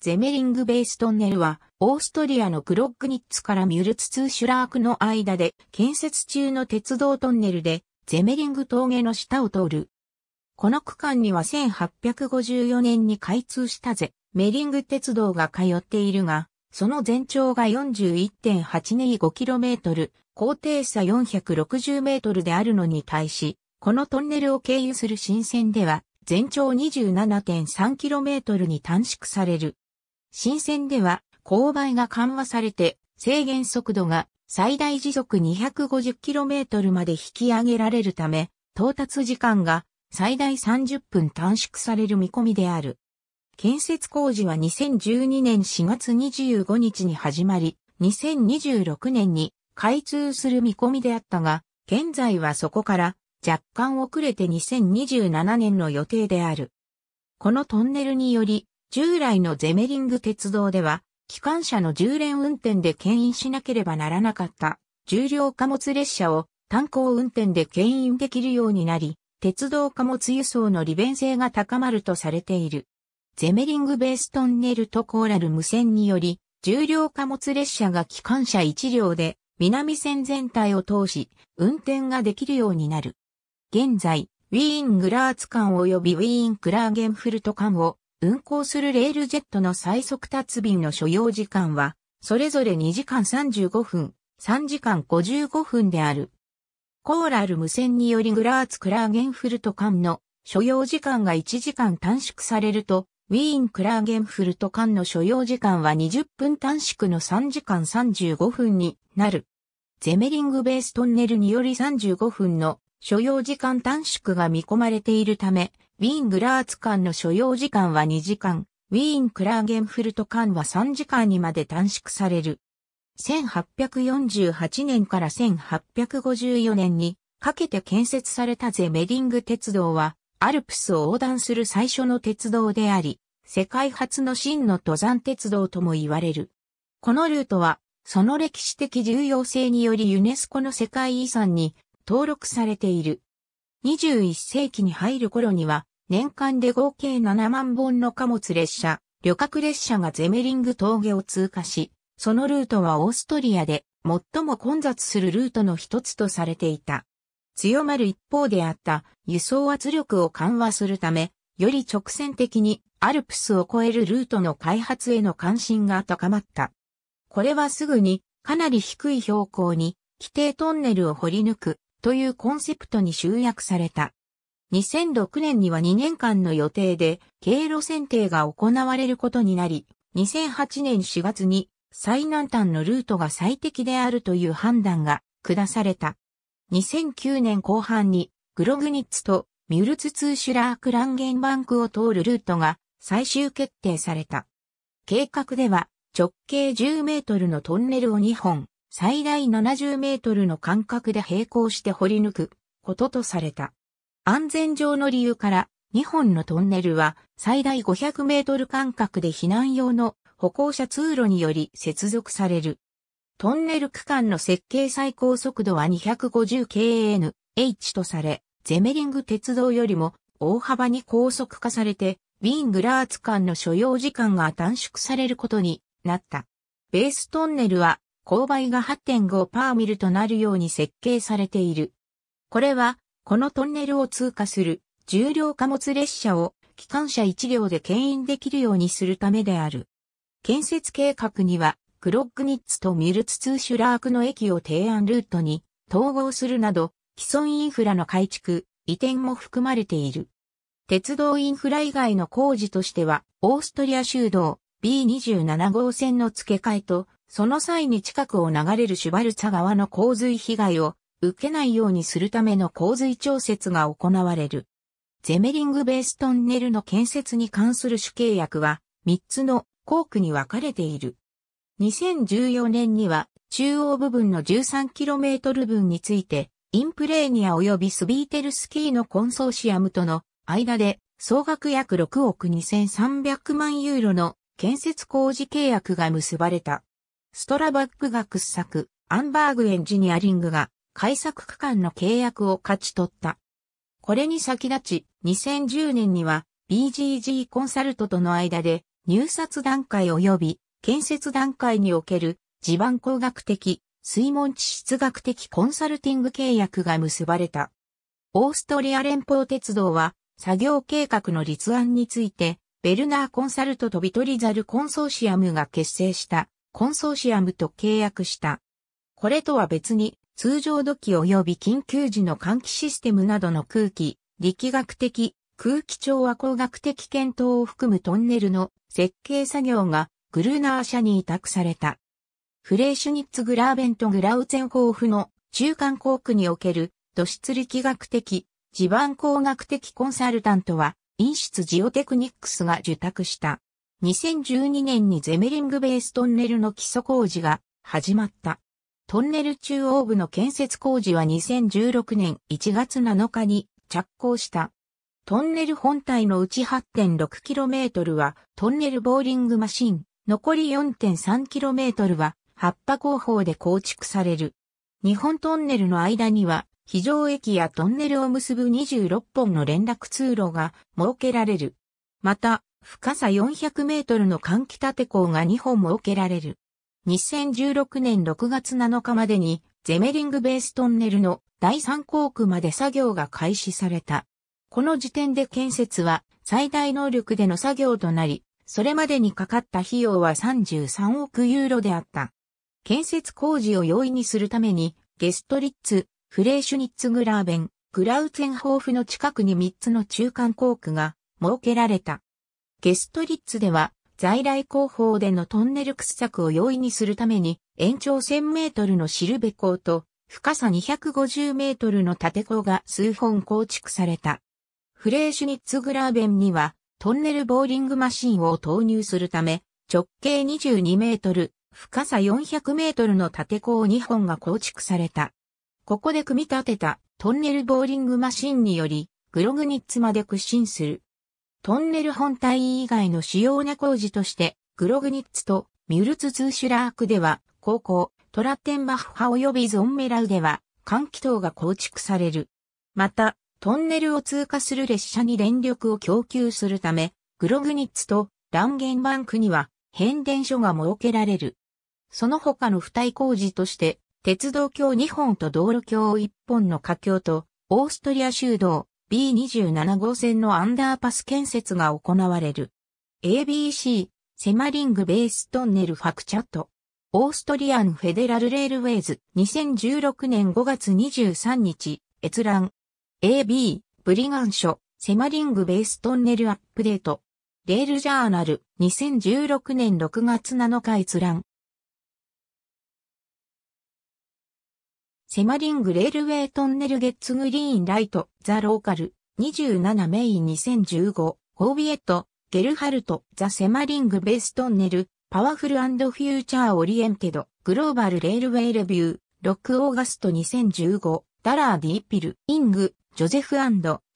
ゼメリングベーストンネルは、オーストリアのクロックニッツからミュルツツーシュラークの間で建設中の鉄道トンネルで、ゼメリング峠の下を通る。この区間には1854年に開通したゼ、メリング鉄道が通っているが、その全長が 41.825km、高低差 460m であるのに対し、このトンネルを経由する新線では、全長 27.3km に短縮される。新鮮では勾配が緩和されて制限速度が最大時速 250km まで引き上げられるため、到達時間が最大30分短縮される見込みである。建設工事は2012年4月25日に始まり、2026年に開通する見込みであったが、現在はそこから若干遅れて2027年の予定である。このトンネルにより、従来のゼメリング鉄道では、機関車の重連運転で牽引しなければならなかった重量貨物列車を単行運転で牽引できるようになり、鉄道貨物輸送の利便性が高まるとされている。ゼメリングベーストンネルとコーラル無線により、重量貨物列車が機関車1両で南線全体を通し運転ができるようになる。現在、ウィーン・グラーツ間及びウィーン・クラーゲンフルト間を運行するレールジェットの最速達便の所要時間は、それぞれ2時間35分、3時間55分である。コーラル無線によりグラーツ・クラーゲンフルト間の所要時間が1時間短縮されると、ウィーン・クラーゲンフルト間の所要時間は20分短縮の3時間35分になる。ゼメリングベーストンネルにより35分の所要時間短縮が見込まれているため、ウィーン・グラーツ間の所要時間は2時間、ウィーン・クラーゲンフルト間は3時間にまで短縮される。1848年から1854年にかけて建設されたゼメディング鉄道は、アルプスを横断する最初の鉄道であり、世界初の真の登山鉄道とも言われる。このルートは、その歴史的重要性によりユネスコの世界遺産に登録されている。21世紀に入る頃には、年間で合計7万本の貨物列車、旅客列車がゼメリング峠を通過し、そのルートはオーストリアで最も混雑するルートの一つとされていた。強まる一方であった輸送圧力を緩和するため、より直線的にアルプスを越えるルートの開発への関心が高まった。これはすぐにかなり低い標高に規定トンネルを掘り抜くというコンセプトに集約された。2006年には2年間の予定で経路選定が行われることになり、2008年4月に最南端のルートが最適であるという判断が下された。2009年後半にグログニッツとミュルツツーシュラークランゲンバンクを通るルートが最終決定された。計画では直径10メートルのトンネルを2本、最大70メートルの間隔で並行して掘り抜くこととされた。安全上の理由から2本のトンネルは最大500メートル間隔で避難用の歩行者通路により接続される。トンネル区間の設計最高速度は2 5 0 k n h とされ、ゼメリング鉄道よりも大幅に高速化されて、ウィングラーツ間の所要時間が短縮されることになった。ベーストンネルは勾配が8.5パーミルとなるように設計されている。これは、このトンネルを通過する重量貨物列車を機関車1両で牽引できるようにするためである。建設計画には、クロックニッツとミルツツーシュラークの駅を提案ルートに統合するなど、既存インフラの改築、移転も含まれている。鉄道インフラ以外の工事としては、オーストリア州道 B27 号線の付け替えと、その際に近くを流れるシュバルツァ川の洪水被害を受けないようにするための洪水調節が行われる。ゼメリングベーストンネルの建設に関する主契約は3つの校区に分かれている。2014年には中央部分の 13km 分についてインプレーニア及びスビーテルスキーのコンソーシアムとの間で総額約6億2300万ユーロの建設工事契約が結ばれた。ストラバックが掘削、アンバーグエンジニアリングが開削区間の契約を勝ち取った。これに先立ち、2010年には BGG コンサルトとの間で入札段階及び建設段階における地盤工学的、水門地質学的コンサルティング契約が結ばれた。オーストリア連邦鉄道は作業計画の立案について、ベルナーコンサルトとビトリザルコンソーシアムが結成したコンソーシアムと契約した。これとは別に、通常土器及び緊急時の換気システムなどの空気、力学的、空気調和工学的検討を含むトンネルの設計作業がグルーナー社に委託された。フレーシュニッツ・グラーベント・グラウツェンホーフの中間航空における土質力学的、地盤工学的コンサルタントは、陰出ジオテクニックスが受託した。2012年にゼメリングベーストンネルの基礎工事が始まった。トンネル中央部の建設工事は2016年1月7日に着工した。トンネル本体のうち 8.6km はトンネルボーリングマシン、残り 4.3km は葉っぱ工法で構築される。日本トンネルの間には非常駅やトンネルを結ぶ26本の連絡通路が設けられる。また、深さ400メートルの換気立て口が2本設けられる。2016年6月7日までに、ゼメリングベーストンネルの第3航区まで作業が開始された。この時点で建設は最大能力での作業となり、それまでにかかった費用は33億ユーロであった。建設工事を容易にするために、ゲストリッツ、フレーシュニッツグラーベン、グラウツェンホーフの近くに3つの中間航区が設けられた。ゲストリッツでは、在来工法でのトンネル掘削を容易にするために、延長1000メートルのシルベ港と、深さ250メートルの縦港が数本構築された。フレーシュニッツグラーベンには、トンネルボーリングマシンを投入するため、直径22メートル、深さ400メートルの縦港2本が構築された。ここで組み立てたトンネルボーリングマシンにより、グログニッツまで屈伸するトンネル本体以外の主要な工事として、グログニッツとミュルツ・ツーシュラークでは、高校、トラッテンバッハ及びゾンメラウでは、換気塔が構築される。また、トンネルを通過する列車に電力を供給するため、グログニッツとランゲンバンクには変電所が設けられる。その他の付帯工事として、鉄道橋2本と道路橋1本の架橋と、オーストリア州道、B27 号線のアンダーパス建設が行われる。ABC、セマリングベーストンネルファクチャット。オーストリアンフェデラルレールウェイズ2016年5月23日、閲覧。AB、ブリガン書、セマリングベーストンネルアップデート。レールジャーナル2016年6月7日閲覧。セマリングレールウェイトンネルゲッツグリーンライト、ザローカル、27メイン2015、ホービエット、ゲルハルト、ザセマリングベーストンネル、パワフルフューチャーオリエンテド、グローバルレールウェイレビュー、ロックオーガスト2015、ダラーディッピル、イング、ジョゼフ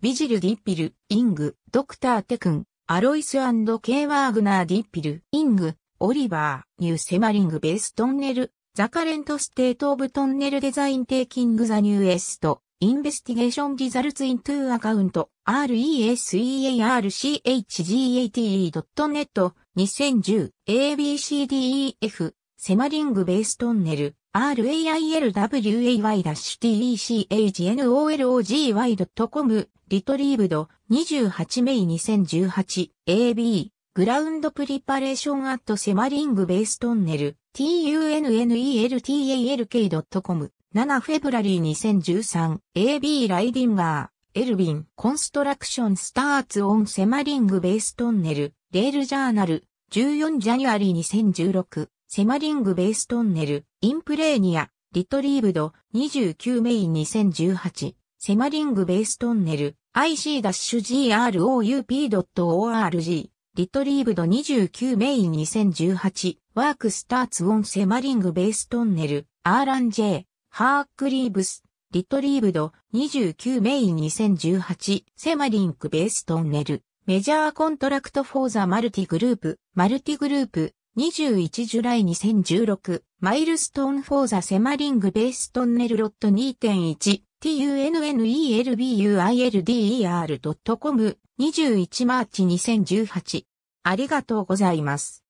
ビジルディッピル、イング、ドクターテクン、アロイスケイワーグナーディッピル、イング、オリバー、ニューセマリングベーストンネル、ザカレントステートオブトンネルデザインテイキングザニューエスト、インベスティゲーションリザルツイントゥーアカウント、researchgate.net 2010 ABCDEF セマリングベーストンネル railway-technolgy.com リトリーブド28メイ 2018AB グラウンドプリパレーションアットセマリングベーストンネル tuneltalk.com n 7フェブラリー2013 AB ライディンガーエルビンコンストラクションスターツオンセマリングベーストンネルレールジャーナル14ジャニュアリー2016セマリングベーストンネルインプレーニアリトリーブド29メイン2018セマリングベーストンネル IC-GROUP.org リトリーブド29メイン2018、ワークスターツオンセマリングベーストンネル、アーラン J、ハークリーブス、リトリーブド29メイン2018、セマリングベーストンネル、メジャーコントラクトフォーザマルティグループ、マルティグループ、21ジュライ2016、マイルストーンフォーザセマリングベーストンネルロット2.1、tunelbuilder.com21 n マーチ2018。ありがとうございます。